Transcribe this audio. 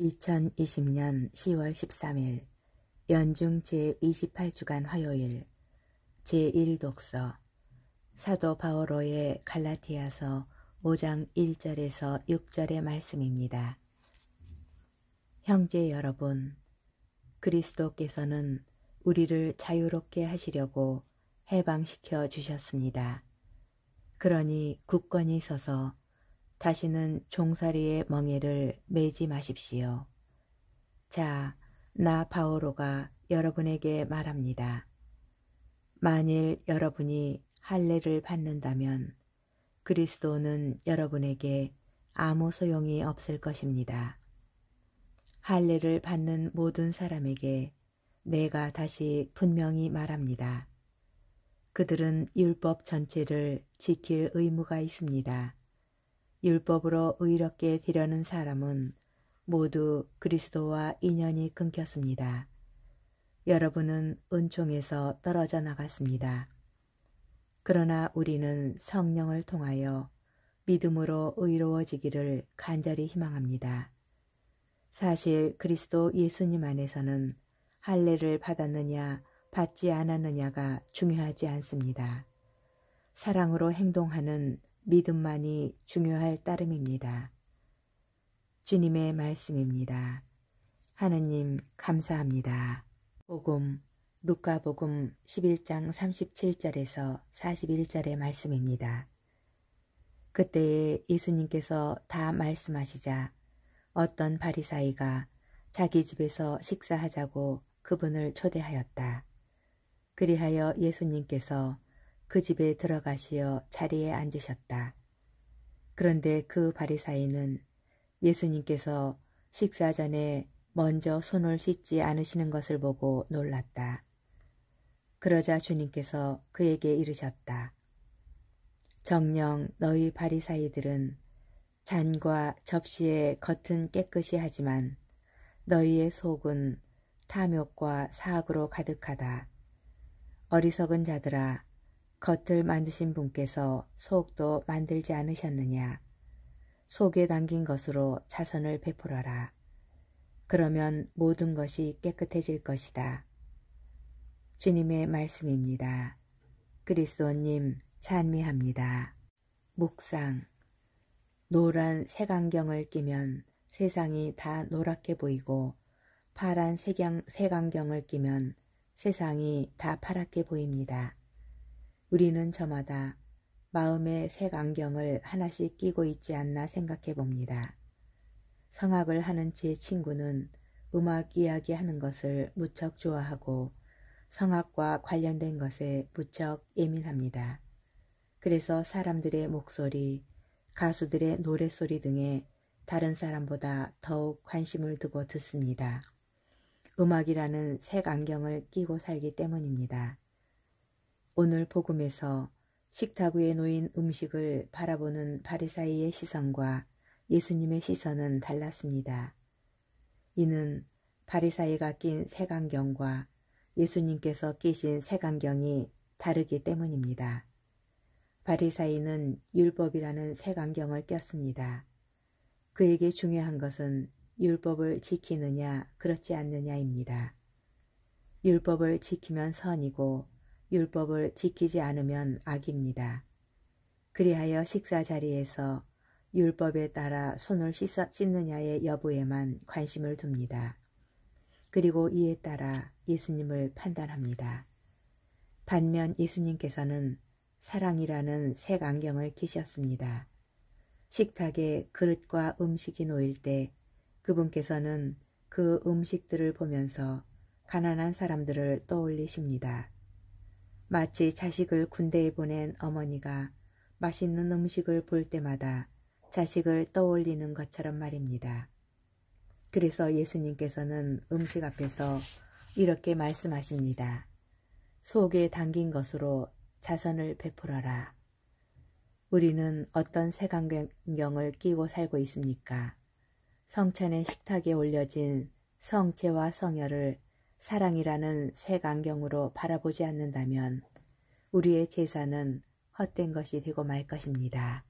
2020년 10월 13일 연중 제28주간 화요일 제1독서 사도 바오로의 갈라티아서 5장 1절에서 6절의 말씀입니다. 형제 여러분, 그리스도께서는 우리를 자유롭게 하시려고 해방시켜 주셨습니다. 그러니 국권이 서서 다시는 종사리의 멍에를 매지 마십시오. 자, 나 바오로가 여러분에게 말합니다. 만일 여러분이 할례를 받는다면 그리스도는 여러분에게 아무 소용이 없을 것입니다. 할례를 받는 모든 사람에게 내가 다시 분명히 말합니다. 그들은 율법 전체를 지킬 의무가 있습니다. 율법으로 의롭게 되려는 사람은 모두 그리스도와 인연이 끊겼습니다. 여러분은 은총에서 떨어져 나갔습니다. 그러나 우리는 성령을 통하여 믿음으로 의로워지기를 간절히 희망합니다. 사실 그리스도 예수님 안에서는 할례를 받았느냐 받지 않았느냐가 중요하지 않습니다. 사랑으로 행동하는 믿음만이 중요할 따름입니다. 주님의 말씀입니다. 하느님 감사합니다. 복음 루카복음 11장 37절에서 41절의 말씀입니다. 그때에 예수님께서 다 말씀하시자 어떤 바리사이가 자기 집에서 식사하자고 그분을 초대하였다. 그리하여 예수님께서 그 집에 들어가시어 자리에 앉으셨다. 그런데 그 바리사인은 예수님께서 식사 전에 먼저 손을 씻지 않으시는 것을 보고 놀랐다. 그러자 주님께서 그에게 이르셨다. 정령 너희 바리사이들은 잔과 접시의 겉은 깨끗이 하지만 너희의 속은 탐욕과 사악으로 가득하다. 어리석은 자들아 겉을 만드신 분께서 속도 만들지 않으셨느냐. 속에 담긴 것으로 자선을 베풀어라. 그러면 모든 것이 깨끗해질 것이다. 주님의 말씀입니다. 그리스도님 찬미합니다. 묵상 노란 색안경을 끼면 세상이 다 노랗게 보이고 파란 색양, 색안경을 끼면 세상이 다 파랗게 보입니다. 우리는 저마다 마음의 색 안경을 하나씩 끼고 있지 않나 생각해 봅니다. 성악을 하는 제 친구는 음악 이야기 하는 것을 무척 좋아하고 성악과 관련된 것에 무척 예민합니다. 그래서 사람들의 목소리, 가수들의 노래소리 등에 다른 사람보다 더욱 관심을 두고 듣습니다. 음악이라는 색 안경을 끼고 살기 때문입니다. 오늘 복음에서 식탁 위에 놓인 음식을 바라보는 바리사이의 시선과 예수님의 시선은 달랐습니다. 이는 바리사이가 낀 색안경과 예수님께서 끼신 색안경이 다르기 때문입니다. 바리사이는 율법이라는 색안경을 꼈습니다. 그에게 중요한 것은 율법을 지키느냐 그렇지 않느냐입니다. 율법을 지키면 선이고 율법을 지키지 않으면 악입니다. 그리하여 식사 자리에서 율법에 따라 손을 씻어, 씻느냐의 여부에만 관심을 둡니다. 그리고 이에 따라 예수님을 판단합니다. 반면 예수님께서는 사랑이라는 색 안경을 끼셨습니다. 식탁에 그릇과 음식이 놓일 때 그분께서는 그 음식들을 보면서 가난한 사람들을 떠올리십니다. 마치 자식을 군대에 보낸 어머니가 맛있는 음식을 볼 때마다 자식을 떠올리는 것처럼 말입니다. 그래서 예수님께서는 음식 앞에서 이렇게 말씀하십니다. 속에 담긴 것으로 자선을 베풀어라. 우리는 어떤 색안경을 끼고 살고 있습니까? 성찬의 식탁에 올려진 성체와 성혈을 사랑이라는 색 안경으로 바라보지 않는다면 우리의 제사는 헛된 것이 되고 말 것입니다.